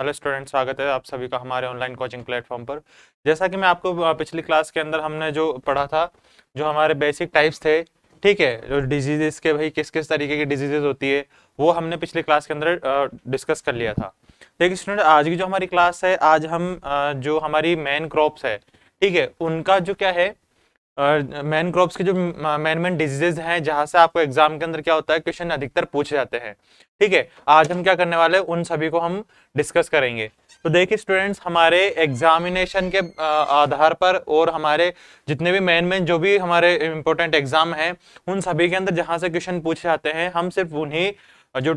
hello student स्वागत है आप सभी का हमारे ऑनलाइन कोचिंग प्लेटफॉर्म पर जैसा कि मैं आपको पिछली क्लास के अंदर हमने जो पढ़ा था जो हमारे बेसिक टाइप्स थे ठीक है जो डिजीजेस के भाई किस किस तरीके की डिजीजेस होती है वो हमने पिछली क्लास के अंदर डिस्कस कर लिया था देखिए स्टूडेंट आज की जो हमारी क्लास है आज हम जो हमारी मेन क्रॉप्स है ठीक है उनका जो क्या है मैन क्रॉप्स के जो मैन मैन डिजीजेज हैं जहाँ से आपको एग्जाम के अंदर क्या होता है क्वेश्चन अधिकतर पूछे जाते हैं ठीक है आज हम क्या करने वाले हैं उन सभी को हम डिस्कस करेंगे तो देखिए स्टूडेंट्स हमारे एग्जामिनेशन के आधार पर और हमारे जितने भी मेन मेन जो भी हमारे इम्पोर्टेंट एग्जाम हैं उन सभी के अंदर जहाँ से क्वेश्चन पूछे जाते हैं हम सिर्फ उन्हीं जो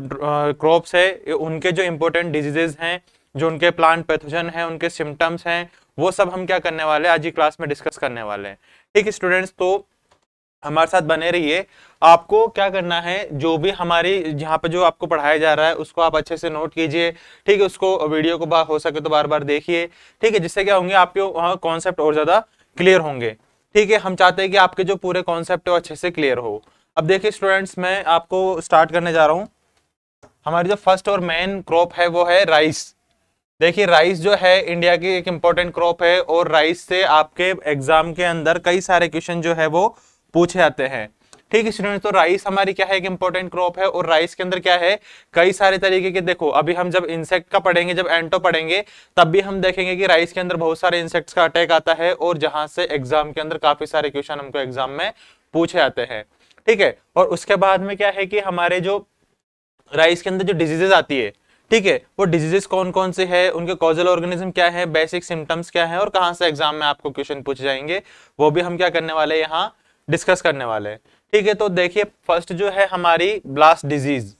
क्रॉप्स है उनके जो इम्पोर्टेंट डिजीजेज हैं जो उनके प्लांट पैथोजन हैं उनके सिम्टम्स हैं वो सब हम क्या करने वाले हैं आज ही क्लास में डिस्कस करने वाले हैं ठीक स्टूडेंट्स तो हमारे साथ बने रहिए आपको क्या करना है जो भी हमारी यहाँ पे जो आपको पढ़ाया जा रहा है उसको आप अच्छे से नोट कीजिए ठीक है उसको वीडियो को हो सके तो बार बार देखिए ठीक है जिससे क्या होंगे आपके वहाँ कॉन्सेप्ट और ज़्यादा क्लियर होंगे ठीक है हम चाहते हैं कि आपके जो पूरे कॉन्सेप्ट है वो अच्छे से क्लियर हो अब देखिए स्टूडेंट्स मैं आपको स्टार्ट करने जा रहा हूँ हमारी जो फर्स्ट और मेन क्रॉप है वो है राइस देखिए राइस जो है इंडिया की एक इम्पोर्टेंट क्रॉप है और राइस से आपके एग्जाम के अंदर कई सारे क्वेश्चन जो है वो पूछे जाते हैं ठीक है स्टूडेंट तो राइस हमारी क्या है एक इंपॉर्टेंट क्रॉप है और राइस के अंदर क्या है कई सारे तरीके के देखो अभी हम जब इंसेक्ट का पढ़ेंगे जब एंटो पढ़ेंगे तब भी हम देखेंगे कि राइस के अंदर बहुत सारे इंसेक्ट्स का अटैक आता है और जहां से एग्जाम के अंदर काफी सारे क्वेश्चन हमको एग्जाम में पूछे जाते हैं ठीक है और उसके बाद में क्या है कि हमारे जो राइस के अंदर जो डिजीजेज आती है ठीक है वो डिजीजेस कौन कौन से है उनके कॉजल ऑर्गेनिज्म क्या है बेसिक सिम्टम्स क्या है और कहाँ से एग्जाम में आपको क्वेश्चन पूछ जाएंगे वो भी हम क्या करने वाले हैं यहाँ डिस्कस करने वाले हैं ठीक है तो देखिए फर्स्ट जो है हमारी ब्लास्ट डिजीज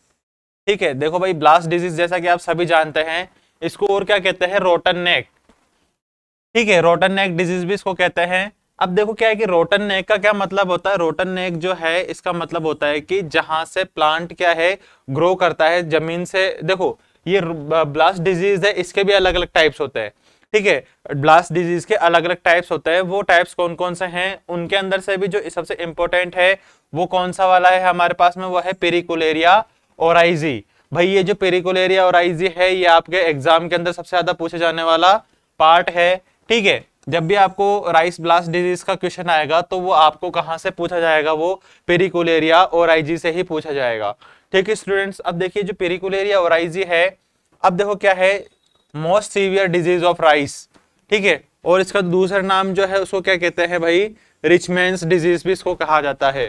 ठीक है देखो भाई ब्लास्ट डिजीज जैसा कि आप सभी जानते हैं इसको और क्या कहते हैं रोटन नेक ठीक है रोटन नेक डिजीज भी इसको कहते हैं अब देखो क्या है कि रोटन नेक का क्या मतलब होता है रोटन नेक जो है इसका मतलब होता है कि जहां से प्लांट क्या है ग्रो करता है जमीन से देखो ये ब्लास्ट डिजीज है इसके भी अलग अलग टाइप्स होते हैं ठीक है ब्लास्ट डिजीज के अलग अलग टाइप्स होते हैं वो टाइप्स कौन कौन से हैं उनके अंदर से भी जो सबसे इंपॉर्टेंट है वो कौन सा वाला है हमारे पास में वो है पेरिकुलेरिया और आईजी भाई ये जो पेरिकुलेरिया और आईजी है ये आपके एग्जाम के अंदर सबसे ज्यादा पूछे जाने वाला पार्ट है ठीक है जब भी आपको राइस ब्लास्ट डिजीज का क्वेश्चन आएगा तो वो आपको कहाँ से पूछा जाएगा वो पेरिकुलेरिया और आईजी से ही पूछा जाएगा ठीक है स्टूडेंट्स अब देखिए जो पेरिकुलेरिया ओराइजी है अब देखो क्या है most severe disease of rice ठीक है और इसका दूसरा नाम जो है उसको क्या कहते हैं भाई रिचमेंस डिजीज भी इसको कहा जाता है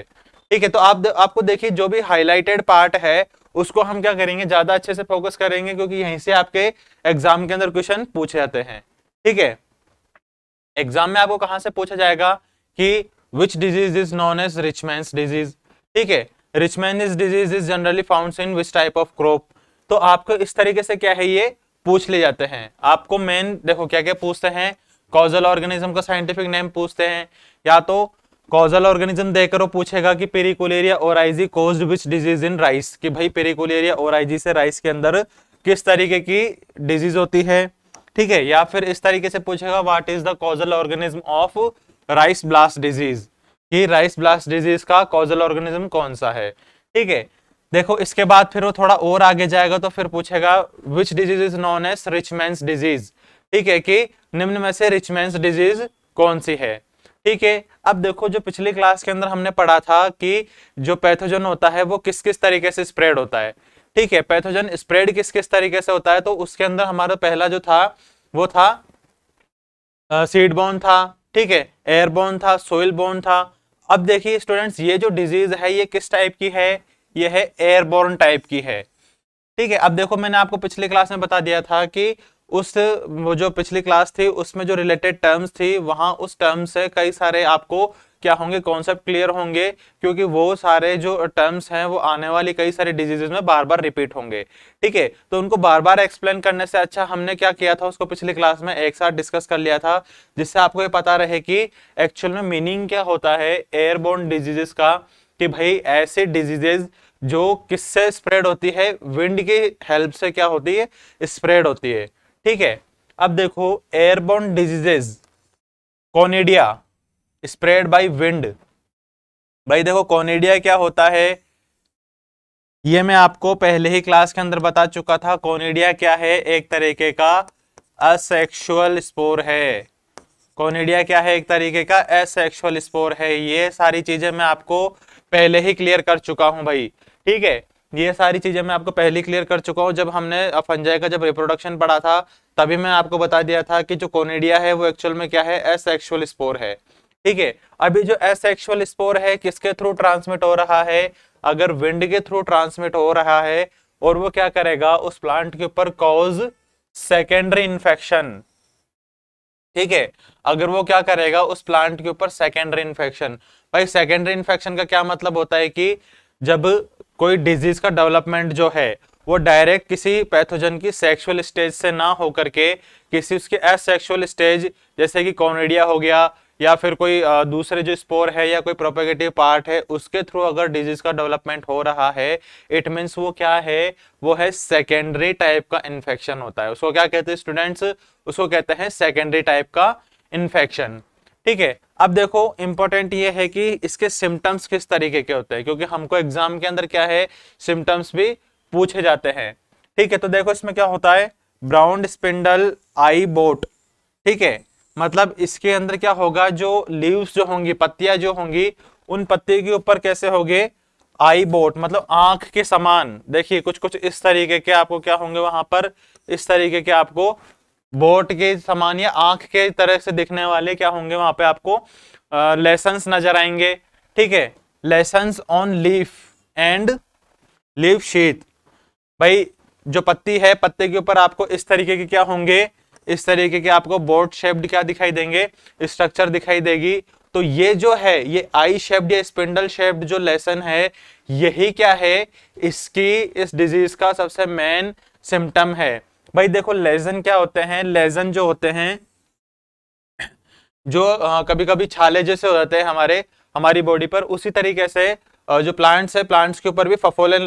ठीक है तो आप आपको देखिए जो भी हाईलाइटेड पार्ट है उसको हम क्या करेंगे ज्यादा अच्छे से फोकस करेंगे क्योंकि यहीं से आपके एग्जाम के अंदर क्वेश्चन पूछे जाते हैं ठीक है एग्जाम में आपको कहां से पूछा जाएगा कि which disease is known as rich man's disease ठीक है rich man's disease is generally found in which type of crop तो आपको इस तरीके से क्या है ये पूछ ले जाते हैं आपको मेन देखो क्या क्या पूछते हैं कॉजल ऑर्गेनिज्म का साइंटिफिक नेम पूछते हैं या तो कॉजल ऑर्गेनिज्म देकर वो पूछेगा कि Pyricularia oryzae causes which disease in rice कि भाई पेरिकुलेरिया आईजी से राइस के अंदर किस तरीके की डिजीज होती है ठीक है या फिर इस तरीके से पूछेगा what is the causal organism of rice blast disease कि राइस ब्लास्ट डिजीज का कॉजल ऑर्गेनिज्म कौन सा है ठीक है देखो इसके बाद फिर वो थोड़ा और आगे जाएगा तो फिर पूछेगा which disease is known as rich man's disease ठीक है कि निम्न में से रिचमैंस डिजीज कौन सी है ठीक है अब देखो जो पिछली क्लास के अंदर हमने पढ़ा था कि जो पैथोजन होता है वो किस किस तरीके से स्प्रेड होता है ठीक है पैथोजन स्प्रेड किस किस तरीके से होता है तो उसके अंदर हमारा पहला जो था वो था सीड बोन था ठीक है बोन था सोइल बोन था अब देखिए स्टूडेंट्स ये जो डिजीज है ये किस टाइप की है ये है एयरबोर्न टाइप की है ठीक है अब देखो मैंने आपको पिछली क्लास में बता दिया था कि उस जो पिछली क्लास थी उसमें जो रिलेटेड टर्म्स थी वहां उस टर्म से कई सारे आपको क्या होंगे कॉन्सेप्ट क्लियर होंगे क्योंकि वो सारे जो टर्म्स हैं वो आने वाली कई सारी डिजीजेज में बार बार रिपीट होंगे ठीक है तो उनको बार बार एक्सप्लेन करने से अच्छा हमने क्या किया था उसको पिछली क्लास में एक साथ डिस्कस कर लिया था जिससे आपको ये पता रहे कि एक्चुअल में मीनिंग क्या होता है एयरबोर्न डिजीजेस का कि भाई ऐसे डिजीजेज जो किससे स्प्रेड होती है विंड की हेल्प से क्या होती है स्प्रेड होती है ठीक है अब देखो airborne diseases conidia spread by wind भाई देखो कॉनेडिया क्या होता है ये मैं आपको पहले ही क्लास के अंदर बता चुका था कॉनेडिया क्या है एक तरीके का असेक्सुअल स्पोर है कॉनेडिया क्या है एक तरीके का असेक्सुअल स्पोर है ये सारी चीजें मैं आपको पहले ही क्लियर कर चुका हूं भाई ठीक है ये सारी चीजें मैं आपको पहले क्लियर कर चुका हूँ जब हमने फंजाई का जब रिप्रोडक्शन पढ़ा था तभी मैं आपको बता दिया था कि जो कोनेडिया है वो एक्चुअल में क्या है एसेक्सुअल स्पोर है ठीक है अभी जो एसेक्सुअल स्पोर है किसके थ्रू ट्रांसमिट हो रहा है अगर विंड के थ्रू ट्रांसमिट हो रहा है और वो क्या करेगा उस प्लांट के ऊपर कॉज सेकेंडरी इन्फेक्शन ठीक है अगर वो क्या करेगा उस प्लांट के ऊपर सेकेंडरी इन्फेक्शन भाई सेकेंडरी इन्फेक्शन का क्या मतलब होता है कि जब कोई डिजीज का डेवलपमेंट जो है वो डायरेक्ट किसी पैथोजन की सेक्सुअल स्टेज से ना होकर के किसी उसके असेक्सुअल स्टेज जैसे कि कॉनेडिया हो गया या फिर कोई दूसरे जो स्पोर है या कोई प्रोपेगेटिव पार्ट है उसके थ्रू अगर डिजीज का डेवलपमेंट हो रहा है इट मीन्स वो क्या है वो है सेकेंडरी टाइप का इन्फेक्शन होता है उसको क्या कहते हैं स्टूडेंट्स उसको कहते हैं सेकेंडरी टाइप का इन्फेक्शन ठीक है अब देखो इंपॉर्टेंट ये है कि इसके सिम्टम्स किस तरीके के होते हैं क्योंकि हमको एग्जाम के अंदर क्या है सिम्टम्स भी पूछे जाते हैं ठीक है तो देखो इसमें क्या होता है ब्राउन स्पिंडल आई बोट ठीक है मतलब इसके अंदर क्या होगा जो लीव्स जो होंगी पत्तियां जो होंगी उन पत्ते के ऊपर कैसे होंगे आई बोट मतलब आंख के समान देखिए कुछ कुछ इस तरीके के आपको क्या होंगे वहां पर इस तरीके के आपको बोट के समान या आंख के तरह से दिखने वाले क्या होंगे वहां पे आपको लेसन्स नजर आएंगे ठीक है lesions on leaf and leaf sheath भाई जो पत्ती है पत्ते के ऊपर आपको इस तरीके के क्या होंगे इस तरीके के आपको बोर्ड शेप्ड क्या दिखाई देंगे स्ट्रक्चर दिखाई देगी तो ये जो है ये आई शेप्ड या स्पिंडल शेप्ड जो लेसन है यही क्या है इसकी इस डिजीज का सबसे मेन सिम्टम है भाई देखो लेजन क्या होते हैं लेजन जो होते हैं जो आ, कभी कभी छाले जैसे हो जाते हैं हमारे हमारी बॉडी पर उसी तरीके से जो प्लांट्स है प्लांट्स के ऊपर भी फफोले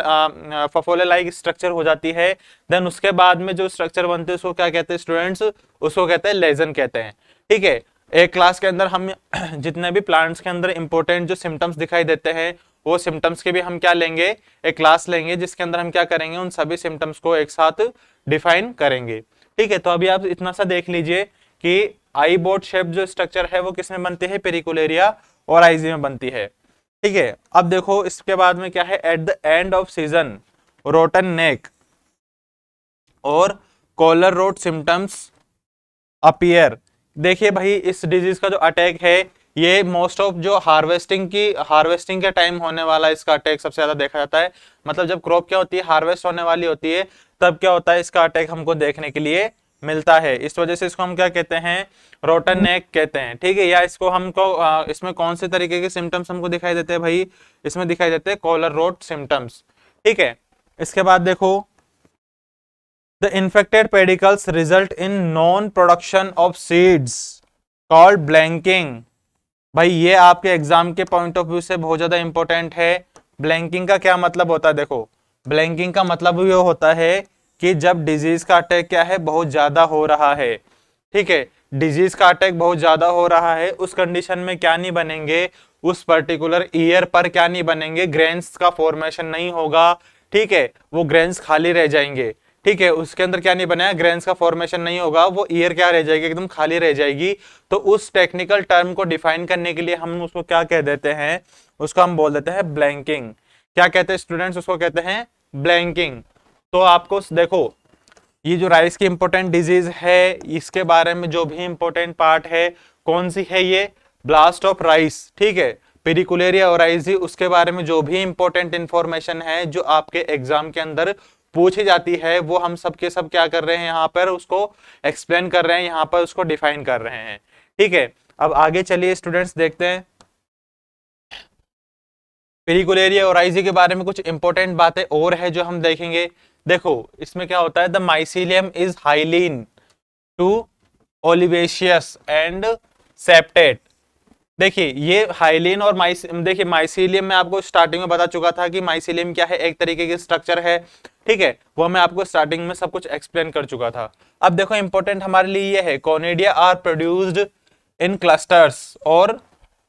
फफोले लाइक स्ट्रक्चर हो जाती है देन उसके बाद में जो स्ट्रक्चर बनते हैं उसको क्या कहते हैं स्टूडेंट्स उसको कहते हैं लेजन कहते हैं ठीक है एक क्लास के अंदर हम जितने भी प्लांट्स के अंदर इंपॉर्टेंट जो सिम्टम्स दिखाई देते हैं वो सिम्टम्स के भी हम क्या लेंगे एक क्लास लेंगे जिसके अंदर हम क्या करेंगे उन सभी सिम्टम्स को एक साथ डिफाइन करेंगे ठीक है तो अभी आप इतना सा देख लीजिए कि आई बोर्ड शेप जो स्ट्रक्चर है वो किसमें बनती है पेरिकुलेरिया और आईजी में बनती है ठीक है अब देखो इसके बाद में क्या है at the end of season rotten neck और कॉलर रोट सिम्टम्स अपियर देखिए भाई इस डिजीज का जो अटैक है ये मोस्ट ऑफ जो हार्वेस्टिंग की हार्वेस्टिंग के टाइम होने वाला इसका अटैक सबसे ज्यादा देखा जाता है मतलब जब क्रॉप क्या होती है हार्वेस्ट होने वाली होती है तब क्या होता है इसका अटैक हमको देखने के लिए मिलता है इस वजह से इसको हम क्या कहते हैं रोटन नेक कहते हैं ठीक है या इसको हमको इसमें कौन से तरीके के सिम्टम्स हमको दिखाई देते हैं भाई इसमें दिखाई देते हैं कॉलर रोट सिम्टम्स ठीक है इसके बाद देखो the infected pedicels result in non production of seeds called blanking भाई ये आपके एग्जाम के पॉइंट ऑफ व्यू से बहुत ज्यादा इंपॉर्टेंट है ब्लैंकिंग का क्या मतलब होता है देखो ब्लैंकिंग का मतलब ये होता है कि जब डिजीज का अटैक क्या है बहुत ज्यादा हो रहा है ठीक है डिजीज का अटैक बहुत ज्यादा हो रहा है उस कंडीशन में क्या नहीं बनेंगे उस पर्टिकुलर ईयर पर क्या नहीं बनेंगे ग्रेन्स का फॉर्मेशन नहीं होगा ठीक है वो ग्रेन्स खाली रह जाएंगे ठीक है उसके अंदर क्या नहीं बनाया ग्रेन्स का फॉर्मेशन नहीं होगा वो ईयर क्या रह जाएगी एकदम खाली रह जाएगी तो उस टेक्निकल टर्म को डिफाइन करने के लिए हम उसको क्या कह देते हैं उसको हम बोल देते हैं ब्लैंकिंग क्या कहते हैं स्टूडेंट्स उसको कहते हैं ब्लैंकिंग तो आपको देखो ये जो राइस की इंपॉर्टेंट डिजीज है इसके बारे में जो भी इंपॉर्टेंट पार्ट है कौन सी है ये ब्लास्ट ऑफ राइस ठीक है पेरिकुलेरिया और उसके बारे में जो भी इंपॉर्टेंट इंफॉर्मेशन है जो आपके एग्जाम के अंदर पूछी जाती है वो हम सब के सब क्या कर रहे हैं यहाँ पर उसको एक्सप्लेन कर रहे हैं यहाँ पर उसको डिफाइन कर रहे हैं ठीक है अब आगे चलिए स्टूडेंट्स देखते हैं पेरिकुलेरिया ओराइजी के बारे में कुछ इंपॉर्टेंट बातें और है जो हम देखेंगे देखो इसमें क्या होता है the mycelium is hyaline to olivaceous and septate देखिए ये हाइलिन और माइस देखिए माइसिलियम में आपको स्टार्टिंग में बता चुका था कि माइसिलियम क्या है एक तरीके की स्ट्रक्चर है ठीक है वो मैं आपको स्टार्टिंग में सब कुछ एक्सप्लेन कर चुका था अब देखो इंपॉर्टेंट हमारे लिए ये है conidia are produced in clusters और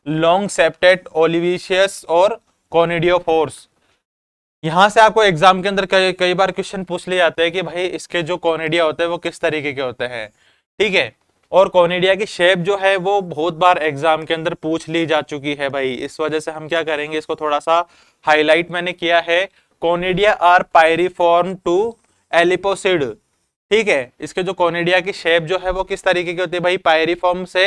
लॉन्ग सेप्टेट ओलिविशियस और फोर्स यहाँ से आपको एग्जाम के अंदर कई कई बार क्वेश्चन पूछ लिए जाते हैं कि भाई इसके जो कॉनेडिया होते हैं वो किस तरीके के होते हैं ठीक है और कॉनेडिया की शेप जो है वो बहुत बार एग्जाम के अंदर पूछ ली जा चुकी है भाई इस वजह से हम क्या करेंगे इसको थोड़ा सा हाईलाइट मैंने किया है conidia are pyriform to ellipsoid ठीक है इसके जो कॉनेडिया की शेप जो है वो किस तरीके की होती है भाई पायरीफॉर्म से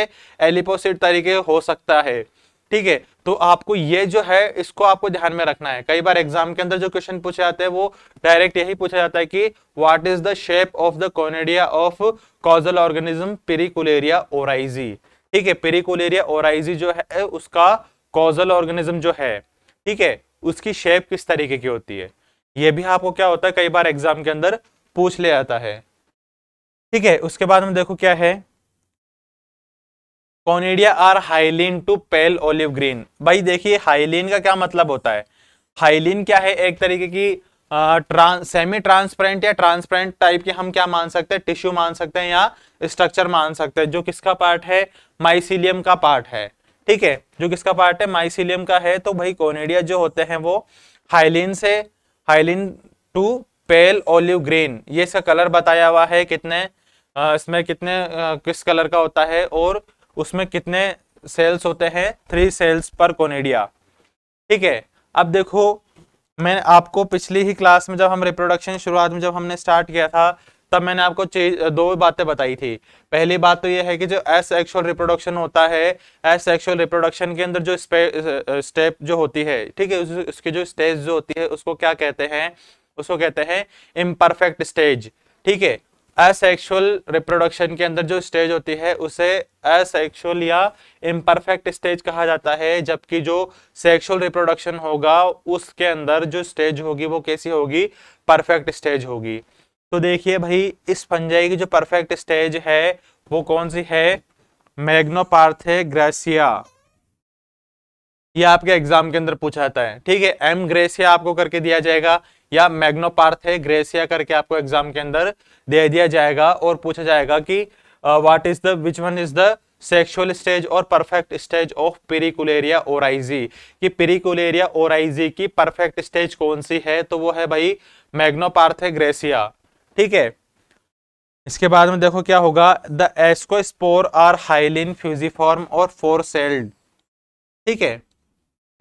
एलिपोसिड तरीके हो सकता है ठीक है तो आपको ये जो है इसको आपको ध्यान में रखना है कई बार एग्जाम के अंदर जो क्वेश्चन पूछे जाते हैं वो डायरेक्ट यही पूछा जाता है कि what is the shape of the conidia of causal organism Pyricularia oryzae ठीक है पेरिकुलेरिया ओराइजी जो है उसका कॉजल ऑर्गेनिज्म जो है ठीक है उसकी शेप किस तरीके की होती है ये भी आपको क्या होता है कई बार एग्जाम के अंदर पूछ लिया जाता है ठीक है उसके बाद में देखो क्या है conidia are hyaline to pale olive green भाई देखिए हाइलिन का क्या मतलब होता है हाइलिन क्या है एक तरीके की ट्रांस सेमी ट्रांसपेरेंट या ट्रांसपेरेंट टाइप के हम क्या मान सकते हैं टिश्यू मान सकते हैं या स्ट्रक्चर मान सकते हैं जो किसका पार्ट है माइसिलियम का पार्ट है ठीक है जो किसका पार्ट है माइसिलियम का है तो भाई कोनेडिया जो होते हैं वो हाइलिन से hyaline to pale olive green ये इसका कलर बताया हुआ है कितने आ, इसमें कितने आ, किस कलर का होता है और उसमें कितने सेल्स होते हैं थ्री सेल्स पर कोनेडिया ठीक है अब देखो मैं आपको पिछली ही क्लास में जब हम रिप्रोडक्शन शुरुआत में जब हमने स्टार्ट किया था तब मैंने आपको दो बातें बताई थी पहली बात तो यह है कि जो एस एक्चुअल रिप्रोडक्शन होता है एस एक्चुअल रिप्रोडक्शन के अंदर जो स्टेप जो होती है ठीक है उसकी जो स्टेज जो होती है उसको क्या कहते हैं उसको कहते हैं इम्परफेक्ट स्टेज ठीक है असेक्सुअल रिप्रोडक्शन के अंदर जो स्टेज होती है उसे असेक्सुअल या इम्परफेक्ट स्टेज कहा जाता है जबकि जो सेक्सुअल रिप्रोडक्शन होगा उसके अंदर जो स्टेज होगी वो कैसी होगी परफेक्ट स्टेज होगी तो देखिए भाई इस फंजाई की जो परफेक्ट स्टेज है वो कौन सी है मैग्नोपार्थे ग्रेसिया ये आपके एग्जाम के अंदर पूछा जाता है ठीक है एम ग्रेसिया आपको करके दिया जाएगा या मैग्नोपार्थे ग्रेसिया करके आपको एग्जाम के अंदर दे दिया जाएगा और पूछा जाएगा कि what is the which one is the sexual stage और perfect stage of Pyricularia oryzae कि पेरिकुलेरिया ओराइजी की परफेक्ट स्टेज कौन सी है तो वो है भाई मैग्नोपार्थे ग्रेसिया ठीक है इसके बाद में देखो क्या होगा the ascospores are hyaline fusiform और फोर सेल्ड ठीक है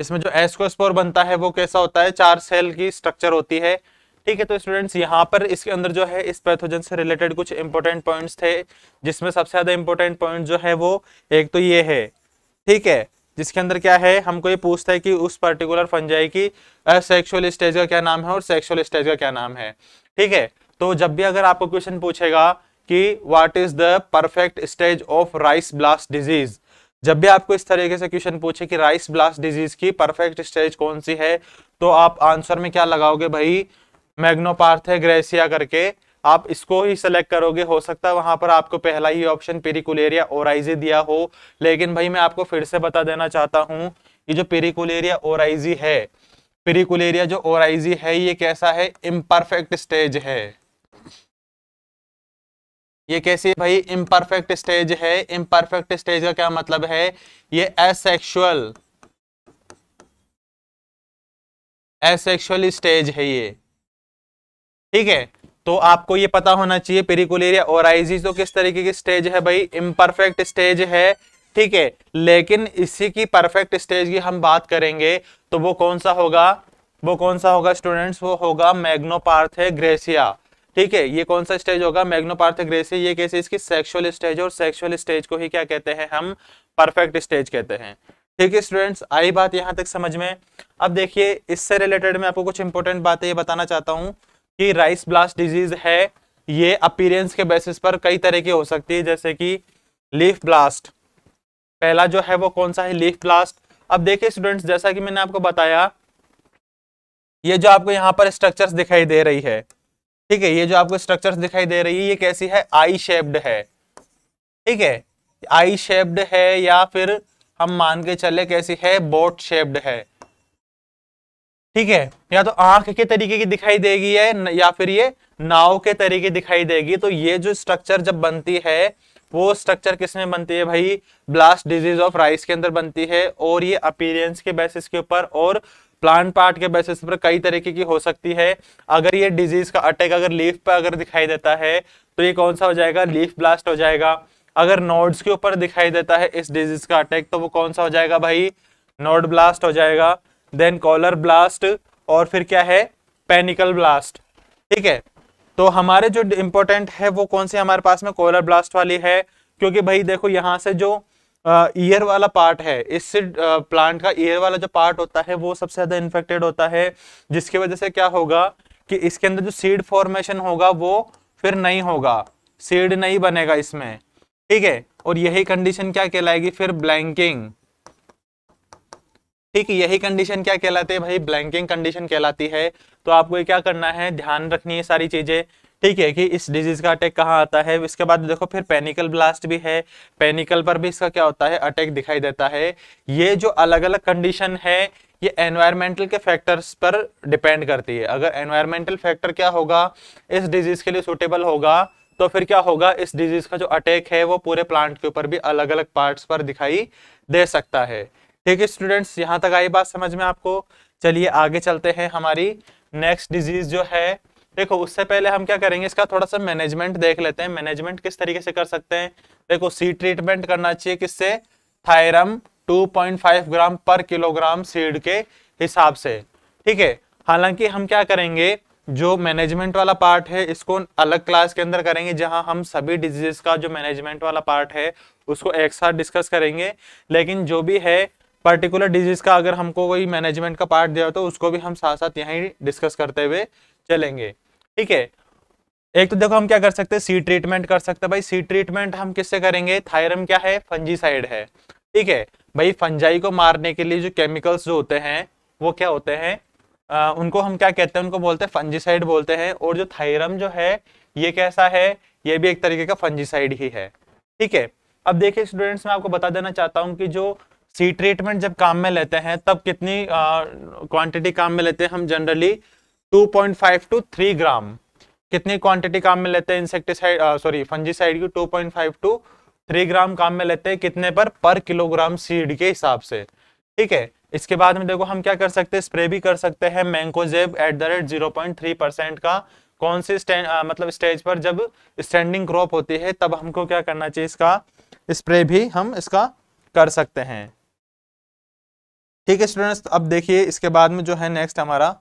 इसमें जो एस्कोस्पोर बनता है वो कैसा होता है चार सेल की स्ट्रक्चर होती है ठीक है तो स्टूडेंट्स यहाँ पर इसके अंदर जो है इस पैथोजन से रिलेटेड कुछ इंपॉर्टेंट पॉइंट्स थे जिसमें सबसे ज्यादा इंपॉर्टेंट पॉइंट जो है वो एक तो ये है ठीक है जिसके अंदर क्या है हमको ये पूछता है कि उस पर्टिकुलर फंजाई की सेक्सुअल स्टेज का क्या नाम है और सेक्सुअल स्टेज का क्या नाम है ठीक है तो जब भी अगर आपको क्वेश्चन पूछेगा कि what is the perfect stage of rice blast disease जब भी आपको इस तरीके से क्वेश्चन पूछे कि राइस ब्लास्ट डिजीज की परफेक्ट स्टेज कौन सी है तो आप आंसर में क्या लगाओगे भाई मैग्नोपार्थ है ग्रेसिया करके आप इसको ही सिलेक्ट करोगे हो सकता है वहां पर आपको पहला ही ऑप्शन पेरिकुलेरिया ओराइजी दिया हो लेकिन भाई मैं आपको फिर से बता देना चाहता हूँ ये जो पेरिकुलेरिया ओराइजी है पेरिकुलेरिया जो ओराइजी है ये कैसा है इम्परफेक्ट स्टेज है ये कैसी भाई इम्परफेक्ट स्टेज है इम्परफेक्ट स्टेज का क्या मतलब है ये एसेक्सुअल एसेक्सुअल स्टेज है ये ठीक है तो आपको ये पता होना चाहिए पेरिकुलेरिया और तो किस तरीके की स्टेज है भाई इम्परफेक्ट स्टेज है ठीक है लेकिन इसी की परफेक्ट स्टेज की हम बात करेंगे तो वो कौन सा होगा वो कौन सा होगा स्टूडेंट्स वो होगा मैग्नोपार्थे ग्रेसिया ठीक है ये कौन सा स्टेज होगा मैग्नोपार्थग्रेसी ये कैसे इसकी सेक्सुअल स्टेज और सेक्सुअल स्टेज को ही क्या कहते हैं हम परफेक्ट स्टेज कहते हैं ठीक है स्टूडेंट्स आई बात यहाँ तक समझ में अब देखिए इससे रिलेटेड मैं आपको कुछ इंपॉर्टेंट बातें ये बताना चाहता हूँ कि राइस ब्लास्ट डिजीज है ये अपीरेंस के बेसिस पर कई तरह की हो सकती है जैसे कि लीफ ब्लास्ट पहला जो है वो कौन सा है लीफ ब्लास्ट अब देखिए स्टूडेंट्स जैसा कि मैंने आपको बताया ये जो आपको यहाँ पर स्ट्रक्चर्स दिखाई दे रही है ठीक है ये जो आपको स्ट्रक्चर दिखाई दे रही है ये कैसी है आई शेप्ड है ठीक है आई शेप्ड है या फिर हम मान के चले कैसी है बोट शेप्ड है ठीक है या तो आंख के तरीके की दिखाई देगी है या फिर ये नाव के तरीके दिखाई देगी तो ये जो स्ट्रक्चर जब बनती है वो स्ट्रक्चर किसमें बनती है भाई ब्लास्ट डिजीज ऑफ राइस के अंदर बनती है और ये अपीरेंस के बेसिस के ऊपर और प्लांट पार्ट के बेसिस पर कई तरीके की हो सकती है अगर ये डिजीज का अटैक अगर लीफ पर अगर दिखाई देता है तो ये कौन सा हो जाएगा लीफ ब्लास्ट हो जाएगा अगर नोड्स के ऊपर दिखाई देता है इस डिजीज का अटैक तो वो कौन सा हो जाएगा भाई नोड ब्लास्ट हो जाएगा देन कॉलर ब्लास्ट और फिर क्या है पेनिकल ब्लास्ट ठीक है तो हमारे जो इंपॉर्टेंट है वो कौन से हमारे पास में कॉलर ब्लास्ट वाली है क्योंकि भाई देखो यहाँ से जो ईयर वाला पार्ट है इससे प्लांट का ईयर वाला जो पार्ट होता है वो सबसे ज्यादा इन्फेक्टेड होता है जिसकी वजह से क्या होगा कि इसके अंदर जो सीड फॉर्मेशन होगा वो फिर नहीं होगा सीड नहीं बनेगा इसमें ठीक है और यही कंडीशन क्या कहलाएगी फिर ब्लैंकिंग ठीक है यही कंडीशन क्या कहलाते हैं भाई ब्लैंकिंग कंडीशन कहलाती है तो आपको क्या करना है ध्यान रखनी है सारी चीजें ठीक है कि इस डिजीज का अटैक कहाँ आता है इसके बाद देखो फिर पेनिकल ब्लास्ट भी है पेनिकल पर भी इसका क्या होता है अटैक दिखाई देता है ये जो अलग अलग कंडीशन है ये एनवायरमेंटल के फैक्टर्स पर डिपेंड करती है अगर एनवायरमेंटल फैक्टर क्या होगा इस डिजीज के लिए सुटेबल होगा तो फिर क्या होगा इस डिजीज का जो अटैक है वो पूरे प्लांट के ऊपर भी अलग अलग पार्ट्स पर दिखाई दे सकता है ठीक है स्टूडेंट्स यहाँ तक आई बात समझ में आपको चलिए आगे चलते हैं हमारी नेक्स्ट डिजीज जो है देखो उससे पहले हम क्या करेंगे इसका थोड़ा सा मैनेजमेंट देख लेते हैं मैनेजमेंट किस तरीके से कर सकते हैं देखो सी ट्रीटमेंट करना चाहिए किससे थायरम 2.5 ग्राम पर किलोग्राम सीड के हिसाब से ठीक है हालांकि हम क्या करेंगे जो मैनेजमेंट वाला पार्ट है इसको अलग क्लास के अंदर करेंगे जहां हम सभी डिजीज का जो मैनेजमेंट वाला पार्ट है उसको एक साथ डिस्कस करेंगे लेकिन जो भी है पर्टिकुलर डिजीज का अगर हमको कोई मैनेजमेंट का पार्ट दिया हो तो उसको भी हम साथ साथ यहीं डिस्कस करते हुए चलेंगे ठीक है एक तो देखो हम क्या कर सकते हैं सी ट्रीटमेंट कर सकते हैं भाई सी ट्रीटमेंट हम किससे करेंगे थायरम क्या है फंजीसाइड है ठीक है भाई फंजाई को मारने के लिए जो केमिकल्स जो होते हैं वो क्या होते हैं आ, उनको हम क्या कहते हैं उनको बोलते हैं फंजीसाइड बोलते हैं और जो थायरम जो है ये कैसा है ये भी एक तरीके का फंजीसाइड ही है ठीक है अब देखिए स्टूडेंट्स मैं आपको बता देना चाहता हूँ कि जो सी ट्रीटमेंट जब काम में लेते हैं तब कितनी क्वांटिटी काम में लेते हैं हम जनरली 2.5 टू 3 ग्राम कितनी क्वांटिटी काम में लेते हैं इंसेक्टिसाइड सॉरी फंजीसाइड की 2.5 टू 3 ग्राम काम में लेते हैं कितने पर पर किलोग्राम सीड के हिसाब से ठीक है इसके बाद में देखो हम क्या कर सकते हैं स्प्रे भी कर सकते हैं mancozeb at the rate zero point three percent का कौन सी स्टैंड मतलब स्टेज पर जब स्टैंडिंग क्रॉप होती है तब हमको क्या करना चाहिए इसका स्प्रे भी हम इसका कर सकते हैं ठीक है स्टूडेंट्स अब देखिए इसके बाद में जो है नेक्स्ट हमारा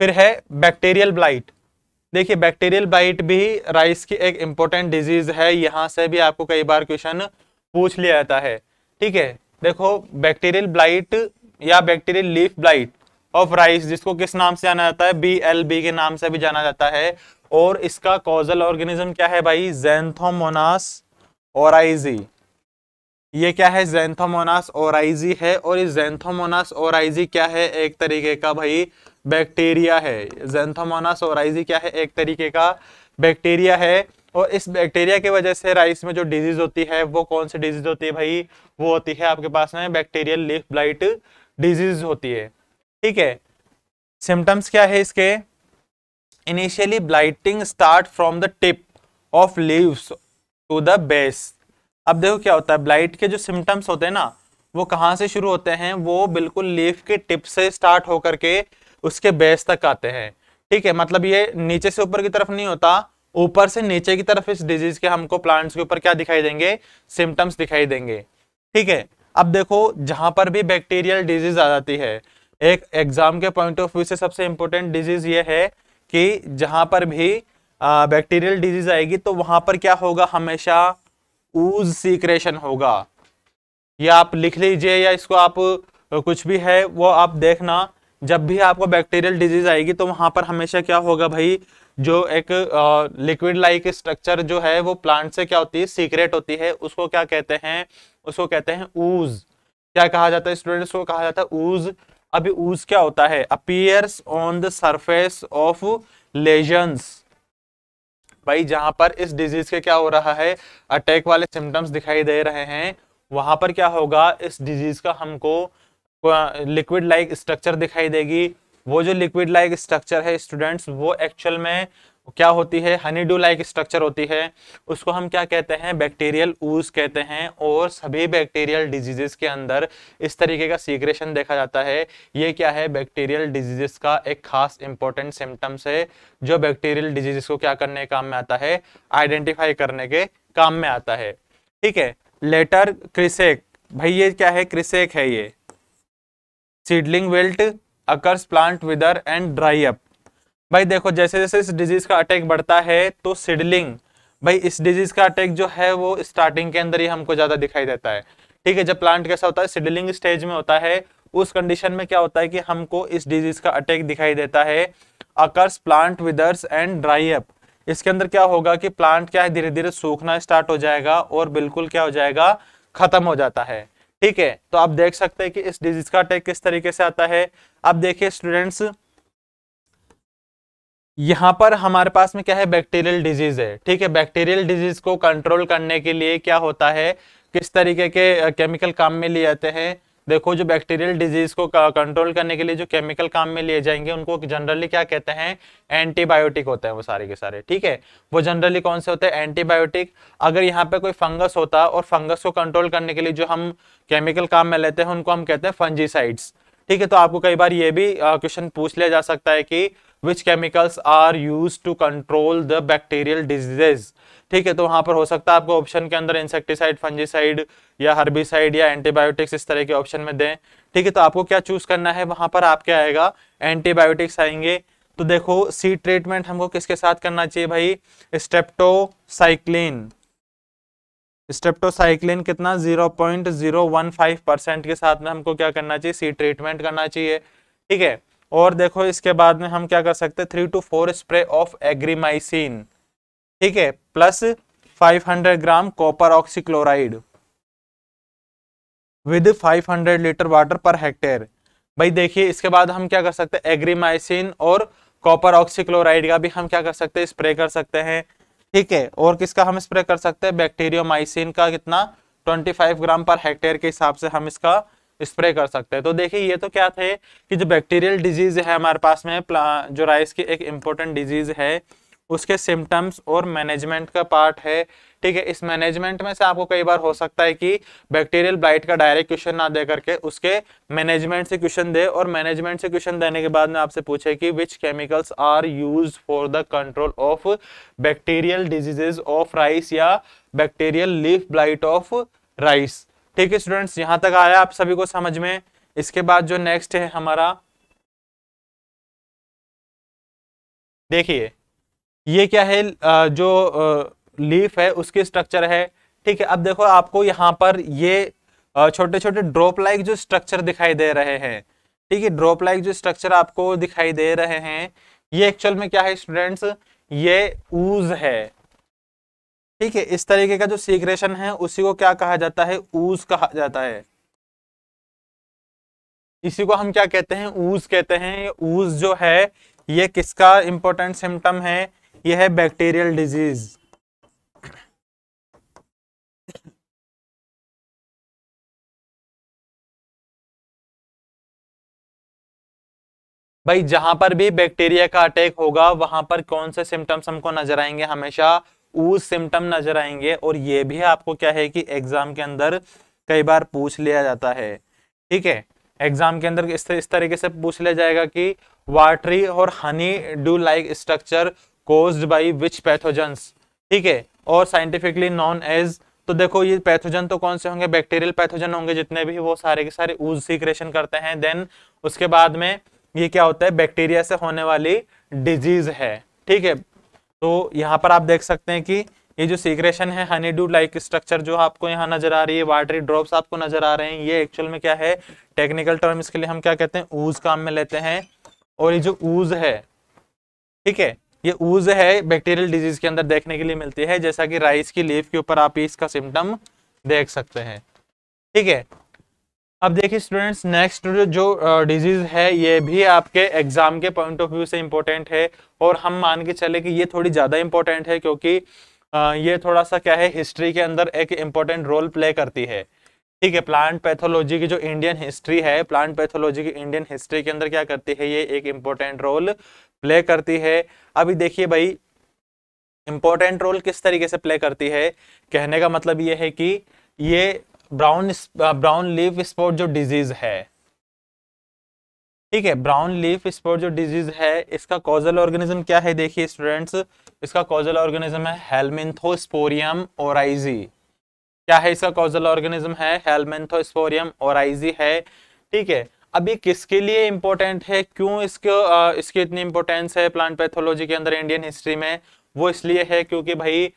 फिर है बैक्टीरियल ब्लाइट देखिए बैक्टीरियल ब्लाइट भी राइस की एक इम्पोर्टेंट डिजीज है यहाँ से भी आपको कई बार क्वेश्चन पूछ लिया जाता है ठीक है देखो बैक्टीरियल ब्लाइट या bacterial leaf blight of rice जिसको किस नाम से जाना जाता है बी एल बी के नाम से भी जाना जाता है और इसका कॉजल ऑर्गेनिज्म क्या है भाई जेंथोमोनास ओराइजी ये क्या है जेंथोमोनास ओराइजी है और इस जेंथोमोनास ओराइजी क्या है एक तरीके का भाई बैक्टीरिया है जेंथोमोनास और राइजी क्या है एक तरीके का बैक्टीरिया है और इस बैक्टीरिया की वजह से राइस में जो डिजीज होती है वो कौन सी डिजीज होती है भाई वो होती है आपके पास में बैक्टीरियल लीफ ब्लाइट डिजीज होती है ठीक है सिम्टम्स क्या है इसके initially blighting start from the tip of leaves to the base अब देखो क्या होता है ब्लाइट के जो सिम्टम्स होते हैं ना वो कहाँ से शुरू होते हैं वो बिल्कुल लीफ के टिप से स्टार्ट होकर के उसके बेस तक आते हैं ठीक है मतलब ये नीचे से ऊपर की तरफ नहीं होता ऊपर से नीचे की तरफ इस डिजीज के हमको प्लांट्स के ऊपर क्या दिखाई देंगे सिम्टम्स दिखाई देंगे ठीक है अब देखो जहां पर भी बैक्टीरियल डिजीज आ जाती है एक एग्जाम के पॉइंट ऑफ व्यू से सबसे इंपॉर्टेंट डिजीज ये है कि जहां पर भी बैक्टीरियल डिजीज आएगी तो वहां पर क्या होगा हमेशा ऊज सीक्रेशन होगा ये आप लिख लीजिए या इसको आप कुछ भी है वो आप देखना जब भी आपको बैक्टीरियल डिजीज आएगी तो वहां पर हमेशा क्या होगा भाई जो एक लिक्विड लाइक स्ट्रक्चर जो है वो प्लांट से क्या होती है सीक्रेट होती है उसको क्या कहते हैं उसको कहते हैं ऊज क्या कहा जाता है स्टूडेंट्स को कहा जाता है ऊज अभी ऊज क्या होता है appears on the surface of lesions भाई जहां पर इस डिजीज के क्या हो रहा है अटैक वाले सिम्टम्स दिखाई दे रहे हैं वहां पर क्या होगा इस डिजीज का हमको लिक्विड लाइक स्ट्रक्चर दिखाई देगी वो जो लिक्विड लाइक स्ट्रक्चर है स्टूडेंट्स वो एक्चुअल में क्या होती है हनी डू लाइक स्ट्रक्चर होती है उसको हम क्या कहते हैं बैक्टीरियल ऊज कहते हैं और सभी बैक्टीरियल डिजीजेस के अंदर इस तरीके का सीक्रेशन देखा जाता है ये क्या है बैक्टीरियल डिजीजेस का एक खास इंपॉर्टेंट सिम्टम्स है जो बैक्टीरियल डिजीजेस को क्या करने के काम में आता है आइडेंटिफाई करने के काम में आता है ठीक है लेटर क्रिसेक भाई ये क्या है क्रिसेक है ये seedling wilt occurs plant wither and dry up भाई देखो जैसे जैसे इस डिजीज का अटैक बढ़ता है तो सीडलिंग भाई इस डिजीज का अटैक जो है वो स्टार्टिंग के अंदर ही हमको ज्यादा दिखाई देता है ठीक है जब प्लांट कैसा होता है सीडलिंग स्टेज में होता है उस कंडीशन में क्या होता है कि हमको इस डिजीज का अटैक दिखाई देता है occurs plant withers and dry up इसके अंदर क्या होगा कि प्लांट क्या है धीरे धीरे सूखना स्टार्ट हो जाएगा और बिल्कुल क्या हो जाएगा खत्म हो जाता है ठीक है तो आप देख सकते हैं कि इस डिजीज का अटैक किस तरीके से आता है अब देखिए स्टूडेंट्स यहाँ पर हमारे पास में क्या है बैक्टीरियल डिजीज है ठीक है बैक्टीरियल डिजीज को कंट्रोल करने के लिए क्या होता है किस तरीके के केमिकल uh, काम में लिए जाते हैं देखो जो बैक्टीरियल डिजीज को कंट्रोल करने के लिए जो केमिकल काम में लिए जाएंगे उनको जनरली क्या कहते हैं एंटीबायोटिक होते हैं वो सारे के सारे ठीक है वो जनरली कौन से होते हैं एंटीबायोटिक अगर यहाँ पे कोई फंगस होता और फंगस को कंट्रोल करने के लिए जो हम केमिकल काम में लेते हैं उनको हम कहते हैं फंजीसाइड्स ठीक है तो आपको कई बार ये भी क्वेश्चन पूछ लिया जा सकता है कि which chemicals are use to control the bacterial diseases ठीक है तो वहां पर हो सकता है आपको ऑप्शन के अंदर इंसेक्टिसाइड फंजीसाइड या हर्बिसाइड या एंटीबायोटिक्स इस तरह के ऑप्शन में दें ठीक है तो आपको क्या चूज करना है वहां पर आपके आएगा एंटीबायोटिक्स आएंगे तो देखो सी ट्रीटमेंट हमको किसके साथ करना चाहिए भाई स्टेप्टोसाइक्लिन स्टेप्टोसाइक्लिन कितना 0.015 परसेंट के साथ में हमको क्या करना चाहिए सी ट्रीटमेंट करना चाहिए ठीक है और देखो इसके बाद में हम क्या कर सकते हैं three two four spray of Agrimycin ठीक है plus 500 gram copper oxychloride with 500 litre water per hectare भाई देखिए इसके बाद हम क्या कर सकते हैं एग्रीमाइसिन और कॉपर ऑक्सीक्लोराइड का भी हम क्या कर सकते हैं स्प्रे कर सकते हैं ठीक है और किसका हम स्प्रे कर सकते हैं बैक्टीरियोमाइसिन का कितना 25 ग्राम पर हेक्टेयर के हिसाब से हम इसका स्प्रे कर सकते हैं तो देखिए ये तो क्या थे कि जो बैक्टीरियल डिजीज है हमारे पास में जो राइस की एक इम्पोर्टेंट डिजीज है उसके सिम्टम्स और मैनेजमेंट का पार्ट है ठीक है इस मैनेजमेंट में से आपको कई बार हो सकता है कि बैक्टीरियल ब्लाइट का डायरेक्ट क्वेश्चन ना दे करके उसके मैनेजमेंट से क्वेश्चन दे और मैनेजमेंट से क्वेश्चन देने के बाद में आपसे पूछे कि which chemicals are use for the control of bacterial diseases of rice या bacterial leaf blight of rice ठीक है स्टूडेंट्स यहाँ तक आया आप सभी को समझ में इसके बाद जो नेक्स्ट है हमारा देखिए ये क्या है जो लीफ है उसकी स्ट्रक्चर है ठीक है अब देखो आपको यहाँ पर ये छोटे छोटे ड्रॉप लाइक जो स्ट्रक्चर दिखाई दे रहे हैं ठीक है ड्रॉप लाइक जो स्ट्रक्चर आपको दिखाई दे रहे हैं ये एक्चुअल में क्या है स्टूडेंट्स ये ऊज है ठीक है इस तरीके का जो सीक्रेशन है उसी को क्या कहा जाता है ऊज कहा जाता है इसी को हम क्या कहते हैं ऊज कहते हैं ऊज जो है ये किसका इंपॉर्टेंट सिम्टम है यह है बैक्टीरियल डिजीज भाई जहां पर भी बैक्टीरिया का अटैक होगा वहां पर कौन से सिम्टम्स हमको नजर आएंगे हमेशा उस सिम्टम नजर आएंगे और ये भी आपको क्या है कि एग्जाम के अंदर कई बार पूछ लिया जाता है ठीक है एग्जाम के अंदर इस तरीके से पूछ लिया जाएगा कि वाटरी और honeydew like structure caused by which pathogens ठीक है और साइंटिफिकली नॉन एज तो देखो ये पैथोजन तो कौन से होंगे बैक्टीरियल पैथोजन होंगे जितने भी वो सारे के सारे ऊज सीक्रेशन करते हैं देन उसके बाद में ये क्या होता है बैक्टीरिया से होने वाली डिजीज है ठीक है तो यहाँ पर आप देख सकते हैं कि ये जो सीक्रेशन है हनी डू लाइक स्ट्रक्चर जो आपको यहाँ नजर आ रही है वाटरी ड्रॉप्स आपको नजर आ रहे हैं ये एक्चुअल में क्या है टेक्निकल टर्म इसके लिए हम क्या कहते हैं ऊज काम में लेते हैं और ये जो ऊज है ठीक है ये ऊज है बैक्टीरियल डिजीज के अंदर देखने के लिए मिलती है जैसा कि राइस की लीफ के ऊपर आप इसका सिम्टम देख सकते हैं ठीक है अब देखिए स्टूडेंट्स नेक्स्ट जो डिजीज है ये भी आपके एग्जाम के पॉइंट ऑफ व्यू से इम्पोर्टेंट है और हम मान के चले कि ये थोड़ी ज्यादा इम्पोर्टेंट है क्योंकि ये थोड़ा सा क्या है हिस्ट्री के अंदर एक इम्पोर्टेंट रोल प्ले करती है ठीक है प्लांट पैथोलॉजी की जो इंडियन हिस्ट्री है प्लांट पैथोलॉजी की इंडियन हिस्ट्री के अंदर क्या करती है ये एक इम्पोर्टेंट रोल प्ले करती है अभी देखिए भाई इंपॉर्टेंट रोल किस तरीके से प्ले करती है कहने का मतलब ये है कि ये ब्राउन ब्राउन लीफ स्पॉट जो डिजीज है ठीक है ब्राउन लीफ स्पॉट जो डिजीज है इसका कॉजल ऑर्गेनिज्म क्या है देखिए स्टूडेंट्स इसका कॉजल ऑर्गेनिज्म है हेलमिंथोस्पोरियम ओराइजी क्या है इसका कॉजल ऑर्गेनिज्म है हेलमेंथोस्पोरियम ओराइजी है ठीक है अभी किसके लिए इंपॉर्टेंट है क्यों इसके इसकी इतनी इंपॉर्टेंस है प्लांट पैथोलॉजी के अंदर इंडियन हिस्ट्री में वो इसलिए है क्योंकि भाई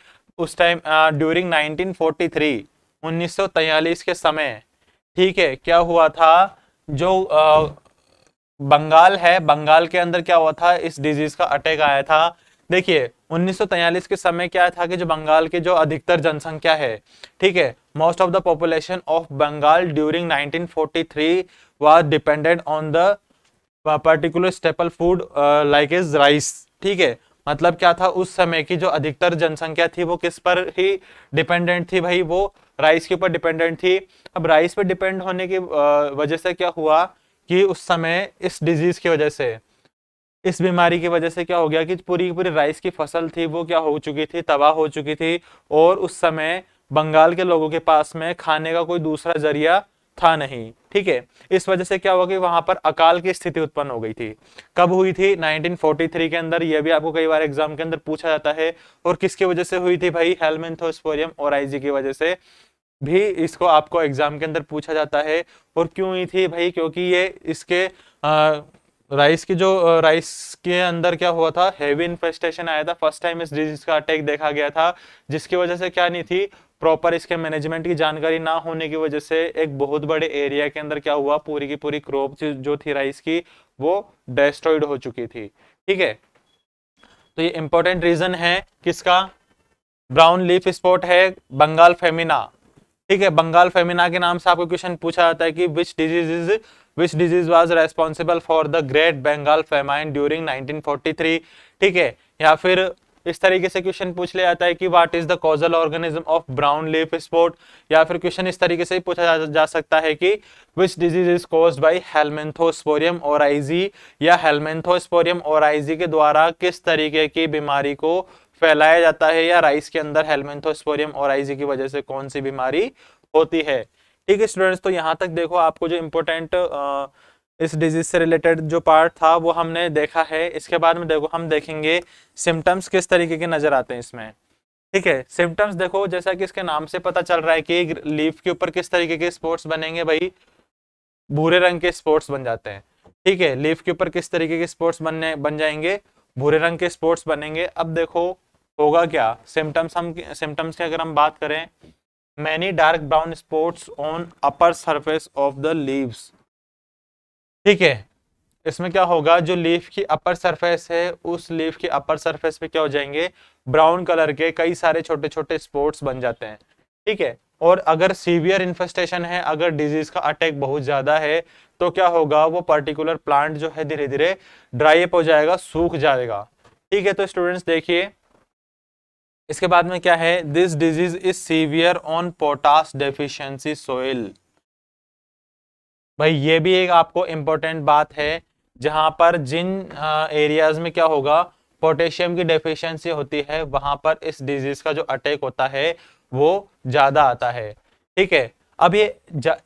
उस टाइम ड्यूरिंग 1943 1943 के समय ठीक है क्या हुआ था जो आ, बंगाल है बंगाल के अंदर क्या हुआ था इस डिजीज का अटैक आया था देखिए उन्नीस के समय क्या था कि जो बंगाल के जो अधिकतर जनसंख्या है ठीक है most of the population of Bengal during 1943 was dependent on the particular staple food like is rice ठीक है मतलब क्या था उस समय की जो अधिकतर जनसंख्या थी वो किस पर ही डिपेंडेंट थी भाई वो राइस के ऊपर डिपेंडेंट थी अब राइस पर डिपेंड होने की uh, वजह से क्या हुआ कि उस समय इस डिजीज की वजह से इस बीमारी की वजह से क्या हो गया कि पूरी पूरी राइस की फसल थी वो क्या हो चुकी थी तबाह हो चुकी थी और उस समय बंगाल के लोगों के पास में खाने का कोई दूसरा जरिया था नहीं ठीक है इस वजह से क्या हुआ कि वहां पर अकाल की स्थिति उत्पन्न हो गई थी कब हुई थी 1943 के अंदर यह भी आपको कई बार एग्जाम के अंदर पूछा जाता है और किसकी वजह से हुई थी भाई हेलमेंथोस्पोरियम और आईजी की वजह से भी इसको आपको एग्जाम के अंदर पूछा जाता है और क्यों हुई थी भाई क्योंकि ये इसके राइस की जो राइस के अंदर क्या हुआ था हेवी इन्फेस्टेशन आया था फर्स्ट टाइम इस डिजीज का अटैक देखा गया था जिसकी वजह से क्या नहीं थी प्रॉपर इसके मैनेजमेंट की जानकारी ना होने की वजह से एक बहुत बड़े एरिया के अंदर क्या हुआ पूरी की पूरी क्रॉप जो थी राइस की वो डेस्ट्रॉयड हो चुकी थी ठीक है तो ये इंपॉर्टेंट रीजन है किसका ब्राउन लीफ स्पॉट है बंगाल फेमिना ठीक है बंगाल फेमिना के नाम से आपको क्वेश्चन पूछा जाता है कि which disease is which disease was responsible for the great Bengal famine during 1943 ठीक है या फिर इस तरीके से क्वेश्चन पूछ लिया जाता है कि what is the causal organism of brown leaf spot या फिर क्वेश्चन इस तरीके से पूछा जा, जा सकता है कि which disease is cause by Helminthosporium oryzae या हेलमेंथोस्पोरियम ओराइजी के द्वारा किस तरीके की बीमारी को फैलाया जाता है या राइस के अंदर हेलमेंथोस्पोरियम ओराइजी की वजह से कौन सी बीमारी होती है ठीक है स्टूडेंट्स तो यहाँ तक देखो आपको जो इम्पोर्टेंट इस डिजीज से रिलेटेड जो पार्ट था वो हमने देखा है इसके बाद में देखो हम देखेंगे सिम्टम्स किस तरीके के नजर आते हैं इसमें ठीक है सिम्टम्स देखो जैसा कि इसके नाम से पता चल रहा है कि लीफ के ऊपर किस तरीके के स्पोर्ट्स बनेंगे भाई भूरे रंग के स्पोर्ट्स बन जाते हैं ठीक है लीफ के ऊपर किस तरीके के स्पोर्ट्स बनने बन जाएंगे भूरे रंग के स्पोर्ट्स बनेंगे अब देखो होगा क्या सिम्टम्स हम सिम्टम्स की अगर हम बात करें many dark brown spots on upper surface of the leaves ठीक है इसमें क्या होगा जो लीफ की अपर सरफेस है उस लीफ की अपर सरफेस पे क्या हो जाएंगे ब्राउन कलर के कई सारे छोटे छोटे स्पॉट्स बन जाते हैं ठीक है और अगर सीवियर इन्फेस्टेशन है अगर डिजीज का अटैक बहुत ज्यादा है तो क्या होगा वो पर्टिकुलर प्लांट जो है धीरे धीरे ड्राई अप हो जाएगा सूख जाएगा ठीक है तो स्टूडेंट्स देखिए इसके बाद में क्या है this disease is severe on potash deficiency soil भाई ये भी एक आपको इम्पोर्टेंट बात है जहां पर जिन एरियाज में क्या होगा पोटेशियम की डेफिशिएंसी होती है वहां पर इस डिजीज का जो अटैक होता है वो ज्यादा आता है ठीक है अब ये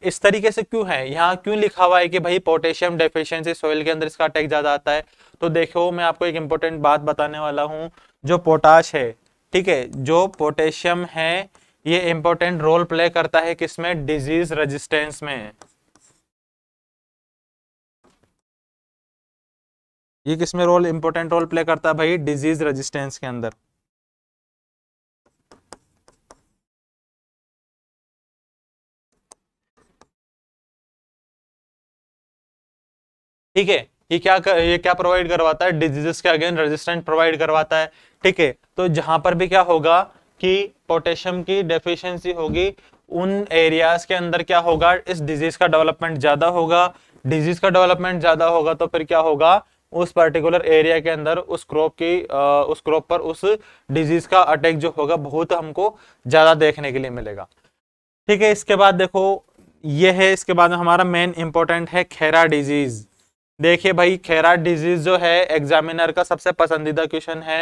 इस तरीके से क्यों है यहाँ क्यों लिखा हुआ है कि भाई पोटेशियम डेफिशिएंसी सोइल के अंदर इसका अटैक ज्यादा आता है तो देखो मैं आपको एक इम्पोर्टेंट बात बताने वाला हूँ जो पोटाश है ठीक है जो पोटेशियम है ये इंपॉर्टेंट रोल प्ले करता है किसमें डिजीज रेजिस्टेंस में ये किसमें रोल इंपॉर्टेंट रोल प्ले करता है भाई डिजीज रेजिस्टेंस के अंदर ठीक है ये क्या कर, ये क्या प्रोवाइड करवाता है डिजीजेस के अगेन रेजिस्टेंट प्रोवाइड करवाता है ठीक है तो जहां पर भी क्या होगा कि पोटेशियम की डेफिशिएंसी होगी उन एरियाज के अंदर क्या होगा इस डिजीज का डेवलपमेंट ज्यादा होगा डिजीज का डेवलपमेंट ज्यादा होगा तो फिर क्या होगा उस पर्टिकुलर एरिया के अंदर उस क्रॉप की उस क्रॉप पर उस डिजीज का अटैक जो होगा बहुत हमको ज्यादा देखने के लिए मिलेगा ठीक है इसके बाद देखो ये है इसके बाद हमारा मेन इंपॉर्टेंट है खेरा डिजीज देखिए भाई खेरा डिजीज जो है एग्जामिनर का सबसे पसंदीदा क्वेश्चन है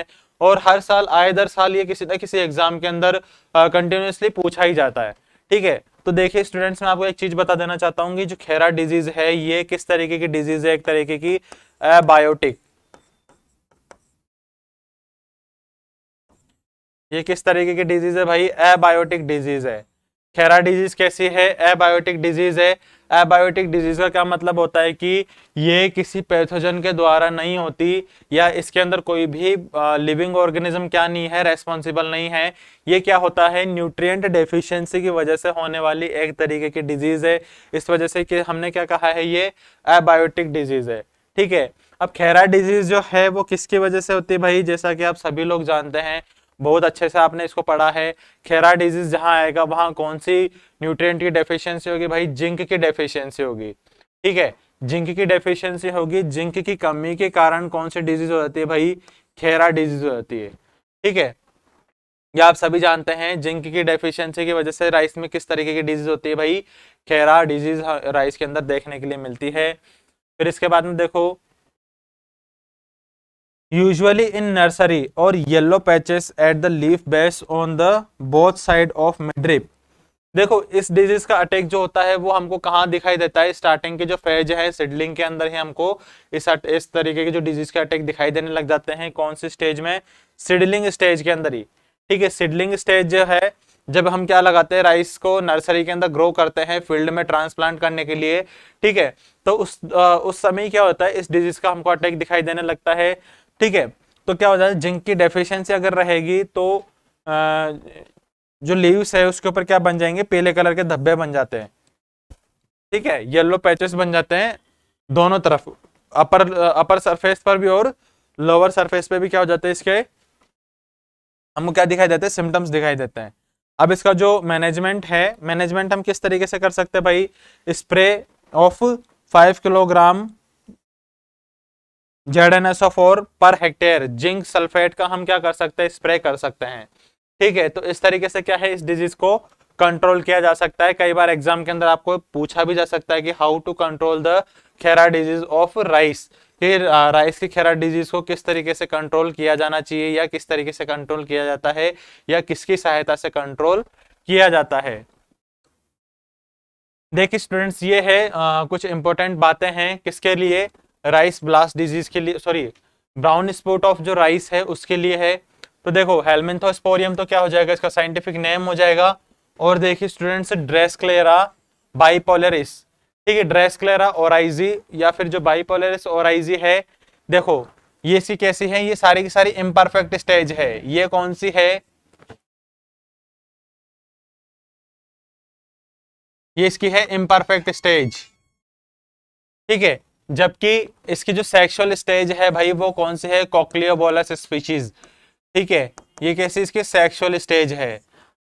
और हर साल आए दर साल ये किसी ना किसी एग्जाम के अंदर कंटिन्यूसली पूछा ही जाता है ठीक है तो देखिए स्टूडेंट्स मैं आपको एक चीज बता देना चाहता हूँ कि जो खेरा डिजीज है ये किस तरीके की डिजीज है एक तरीके की बायोटिक ये किस तरीके की डिजीज है भाई एबायोटिक डिजीज है खैरा डिजीज कैसी है एबायोटिक डिजीज है एबायोटिक डिजीज का क्या मतलब होता है कि ये किसी पैथोजन के द्वारा नहीं होती या इसके अंदर कोई भी लिविंग ऑर्गेनिज्म क्या नहीं है रेस्पॉन्सिबल नहीं है ये क्या होता है न्यूट्रिएंट डेफिशिएंसी की वजह से होने वाली एक तरीके की डिजीज है इस वजह से कि हमने क्या कहा है ये एबायोटिक डिजीज है ठीक है अब खैरा डिजीज जो है वो किसकी वजह से होती है भाई जैसा कि आप सभी लोग जानते हैं बहुत अच्छे से आपने इसको पढ़ा है खेरा डिजीज जहाँ आएगा वहाँ कौन सी न्यूट्रिएंट की डेफिशिएंसी होगी भाई जिंक की डेफिशिएंसी होगी ठीक है जिंक की डेफिशिएंसी होगी जिंक की कमी के कारण कौन सी डिजीज हो जाती है भाई खेरा डिजीज हो जाती है ठीक है यह आप सभी जानते हैं जिंक की डेफिशिएंसी की वजह से राइस में किस तरीके की डिजीज होती है भाई खेरा डिजीज राइस के अंदर देखने के लिए मिलती है फिर इसके बाद में देखो यूजली इन नर्सरी और yellow patches at the leaf base on the both side of midrib देखो इस डिजीज का अटैक जो होता है वो हमको कहाँ दिखाई देता है स्टार्टिंग के जो फेज है सिडलिंग के अंदर ही हमको इस इस तरीके के जो डिजीज के अटैक दिखाई देने लग जाते हैं कौन सी स्टेज में सिडलिंग स्टेज के अंदर ही ठीक है सिडलिंग स्टेज जो है जब हम क्या लगाते हैं राइस को नर्सरी के अंदर ग्रो करते हैं फील्ड में ट्रांसप्लांट करने के लिए ठीक है तो उस आ, उस समय क्या होता है इस डिजीज का हमको अटैक दिखाई देने लगता है ठीक है तो क्या हो जाता है जिंक की डेफिशिएंसी अगर रहेगी तो आ, जो लीव्स है उसके ऊपर क्या बन जाएंगे पीले कलर के धब्बे बन जाते हैं ठीक है येलो पैचेस बन जाते हैं दोनों तरफ अपर अपर सरफेस पर भी और लोअर सरफेस पे भी क्या हो जाते हैं इसके हमको क्या दिखाई देते हैं सिम्टम्स दिखाई देते हैं अब इसका जो मैनेजमेंट है मैनेजमेंट हम किस तरीके से कर सकते हैं भाई spray of five kilogram Z N S O four per hectare zinc sulphate का हम क्या कर सकते हैं स्प्रे कर सकते हैं ठीक है तो इस तरीके से क्या है इस डिजीज को कंट्रोल किया जा सकता है कई बार एग्जाम के अंदर आपको पूछा भी जा सकता है कि हाउ टू कंट्रोल द खेरा डिजीज ऑफ राइस फिर राइस की खेरा डिजीज को किस तरीके से कंट्रोल किया जाना चाहिए या किस तरीके से कंट्रोल किया जाता है या किसकी सहायता से कंट्रोल किया जाता है देखिए स्टूडेंट्स ये है आ, कुछ इंपॉर्टेंट बातें हैं किसके लिए राइस ब्लास्ट डिजीज के लिए सॉरी ब्राउन स्पॉट ऑफ जो राइस है उसके लिए है तो देखो हेलमेंथोस्पोरियम तो क्या हो जाएगा इसका साइंटिफिक नेम हो जाएगा और देखिए स्टूडेंट्स ड्रेस क्लेरा बाईपोलरिस ठीक है ड्रेस क्लेरा ओराइजी या फिर जो बाईपोलरिस ओराइजी है देखो ये सी कैसी है ये सारी की सारी इम्परफेक्ट स्टेज है ये कौन सी है ये इसकी है इम्परफेक्ट स्टेज ठीक है जबकि इसकी जो सेक्सुअल स्टेज है भाई वो कौन सी है कॉकलियोबोलस स्पीशीज ठीक है ये कैसी इसकी सेक्सुअल स्टेज है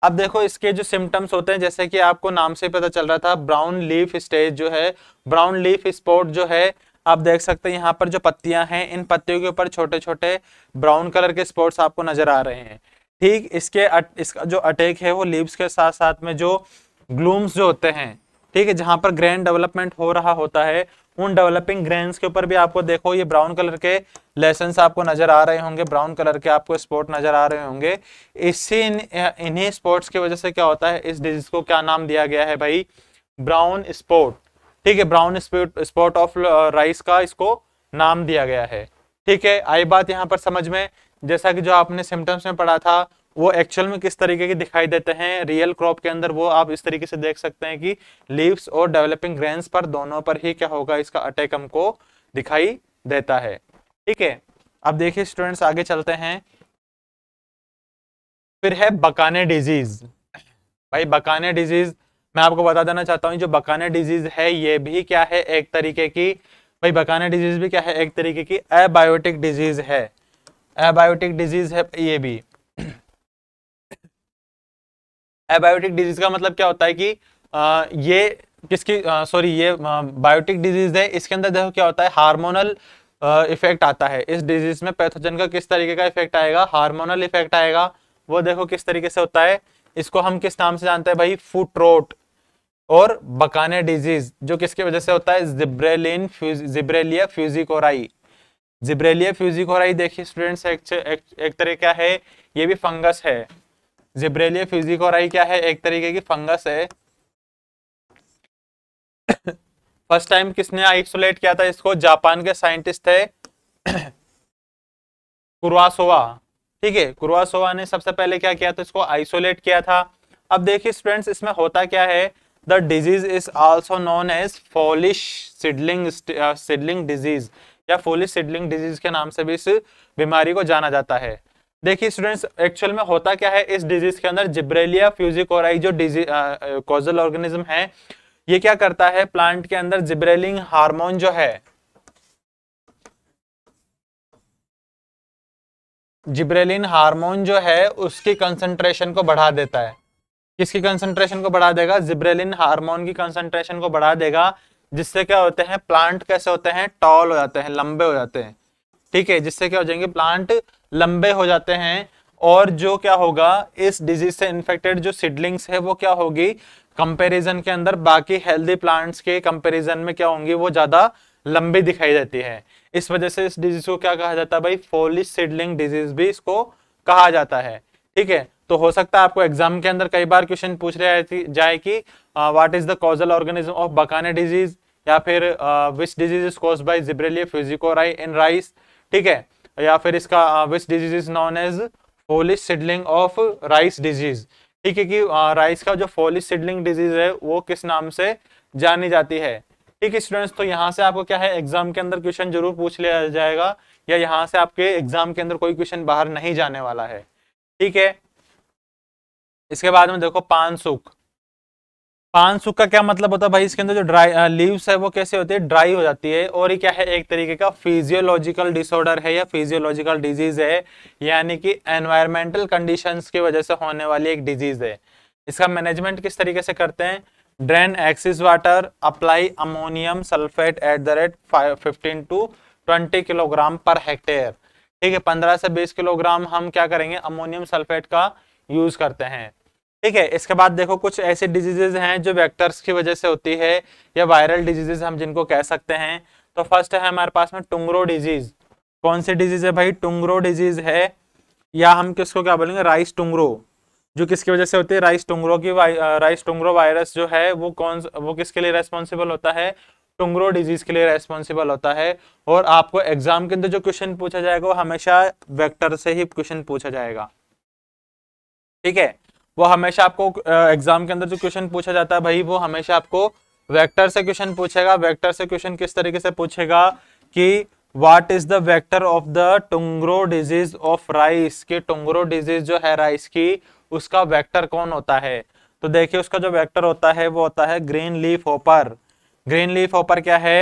अब देखो इसके जो सिम्टम्स होते हैं जैसे कि आपको नाम से पता चल रहा था ब्राउन लीफ स्टेज जो है ब्राउन लीफ स्पॉट जो है आप देख सकते हैं यहाँ पर जो पत्तियां हैं इन पत्तियों के ऊपर छोटे छोटे ब्राउन कलर के स्पॉट्स आपको नजर आ रहे हैं ठीक इसके अट, इसका जो अटैक है वो लीव्स के साथ साथ में जो ग्लूम्स जो होते हैं ठीक है जहां पर ग्रैंड डेवलपमेंट हो रहा होता है उन डेवलपिंग ग्रेन्स के ऊपर भी आपको देखो ये ब्राउन कलर के लेसन आपको नजर आ रहे होंगे ब्राउन कलर के आपको स्पॉट नजर आ रहे होंगे इसी इन्हीं स्पॉट्स की वजह से क्या होता है इस डिजीज को क्या नाम दिया गया है भाई ब्राउन स्पॉट ठीक है ब्राउन स्पॉट ऑफ राइस का इसको नाम दिया गया है ठीक है आई बात यहाँ पर समझ में जैसा कि जो आपने सिम्टम्स में पढ़ा था वो एक्चुअल में किस तरीके के दिखाई देते हैं रियल क्रॉप के अंदर वो आप इस तरीके से देख सकते हैं कि लीव्स और डेवलपिंग ग्रेन्स पर दोनों पर ही क्या होगा इसका अटैक हमको दिखाई देता है ठीक है अब देखिए स्टूडेंट्स आगे चलते हैं फिर है बकाने डिजीज भाई बकाने डिजीज मैं आपको बता देना चाहता हूँ जो बकाने डिजीज है ये भी क्या है एक तरीके की भाई बकाने डिजीज भी क्या है एक तरीके की एबायोटिक डिजीज है एबायोटिक डिजीज है ये भी एबायोटिक डिजीज का मतलब क्या होता है कि आ, ये किसकी सॉरी ये बायोटिक डिजीज है इसके अंदर देखो क्या होता है हार्मोनल इफेक्ट आता है इस डिजीज में पैथोजन का किस तरीके का इफेक्ट आएगा हार्मोनल इफेक्ट आएगा वो देखो किस तरीके से होता है इसको हम किस नाम से जानते हैं भाई फूट रोट और बकाने डिजीज जो किसकी वजह से होता है जिब्रेलिन फ्यूज, जिब्रेलिया फ्यूजिकोराई जिब्रेलिया फ्यूजिकोराई देखिए स्टूडेंट्स एक, एक, एक तरह क्या है ये भी फंगस है जिब्रेलिया फ्यूजिकोराई क्या है एक तरीके की फंगस है फर्स्ट टाइम किसने आइसोलेट किया था इसको जापान के साइंटिस्ट थे कुरवासोवा ठीक है कुरवासोवा ने सबसे पहले क्या किया था इसको आइसोलेट किया था अब देखिए स्टूडेंट्स इसमें होता क्या है the disease is also known as foolish seedling seedling disease या फॉलिश सिडलिंग डिजीज के नाम से भी इस बीमारी को जाना जाता है देखिए स्टूडेंट्स एक्चुअल में होता क्या है इस डिजीज के अंदर जिब्रेलिया फ्यूजिकोराई जो डिजीज कॉजल ऑर्गेनिज्म है ये क्या करता है प्लांट के अंदर जिब्रेलिंग हार्मोन जो है जिब्रेलिन हार्मोन जो है उसकी कंसंट्रेशन को बढ़ा देता है किसकी कंसंट्रेशन को बढ़ा देगा जिब्रेलिन हार्मोन की कंसंट्रेशन को बढ़ा देगा जिससे क्या होते हैं प्लांट कैसे होते हैं टॉल हो जाते हैं लंबे हो जाते हैं ठीक है जिससे क्या हो जाएंगे प्लांट लंबे हो जाते हैं और जो क्या होगा इस डिजीज से इन्फेक्टेड जो सिडलिंग्स है वो क्या होगी कंपैरिजन के अंदर बाकी हेल्दी प्लांट्स के कंपैरिजन में क्या होंगी वो ज्यादा लंबी दिखाई देती है इस वजह से इस डिजीज को क्या कहा जाता है भाई फोलिश सिडलिंग डिजीज भी इसको कहा जाता है ठीक है तो हो सकता है आपको एग्जाम के अंदर कई बार क्वेश्चन पूछ रहे जाए कि what is the causal organism of bakanae disease या फिर which disease is cause by Gibberella fujikuroi in rice ठीक है या फिर इसका which disease is known as foolish seedling of rice disease ठीक है कि राइस का जो फोलिस सिडलिंग डिजीज है वो किस नाम से जानी जाती है ठीक है स्टूडेंट्स तो यहाँ से आपको क्या है एग्जाम के अंदर क्वेश्चन जरूर पूछ लिया जाएगा या यहाँ से आपके एग्जाम के अंदर कोई क्वेश्चन बाहर नहीं जाने वाला है ठीक है इसके बाद में देखो पान सुख पान सूख का क्या मतलब होता है भाई इसके अंदर जो ड्राई लीव्स है वो कैसे होती है ड्राई हो जाती है और ये क्या है एक तरीके का फिजियोलॉजिकल डिसऑर्डर है या फिजियोलॉजिकल डिजीज है यानी कि एनवायरमेंटल कंडीशंस की वजह से होने वाली एक डिजीज है इसका मैनेजमेंट किस तरीके से करते हैं drain excess water apply ammonium sulphate at the rate fifteen to twenty kilogram per hectare ठीक है पंद्रह से बीस किलोग्राम हम क्या करेंगे अमोनियम सल्फेट का यूज करते हैं ठीक है इसके बाद देखो कुछ ऐसे डिजीजेज हैं जो वेक्टर्स की वजह से होती है या वायरल डिजीजेज हम जिनको कह सकते हैं तो फर्स्ट है हमारे पास में टुंगरो डिजीज कौन सी डिजीज है भाई टुंगरो डिजीज है या हम किसको क्या बोलेंगे राइस टुंगरो जो किसकी वजह से होती है राइस टुंगरो की राइस टुंगरो वायरस जो है वो कौन वो किसके लिए रेस्पॉन्सिबल होता है टुंगरो डिजीज के लिए रेस्पॉन्सिबल होता है और आपको एग्जाम के अंदर जो क्वेश्चन पूछा जाएगा वो हमेशा वेक्टर से ही क्वेश्चन पूछा जाएगा ठीक है वो हमेशा आपको एग्जाम के अंदर जो क्वेश्चन पूछा जाता है भाई वो हमेशा आपको वेक्टर से क्वेश्चन पूछेगा वेक्टर से क्वेश्चन किस तरीके से पूछेगा कि what is the vector of the tungro disease of rice के टुंगरो डिजीज जो है राइस की उसका वेक्टर कौन होता है तो देखिए उसका जो वेक्टर होता है वो होता है green leaf hopper green leaf hopper क्या है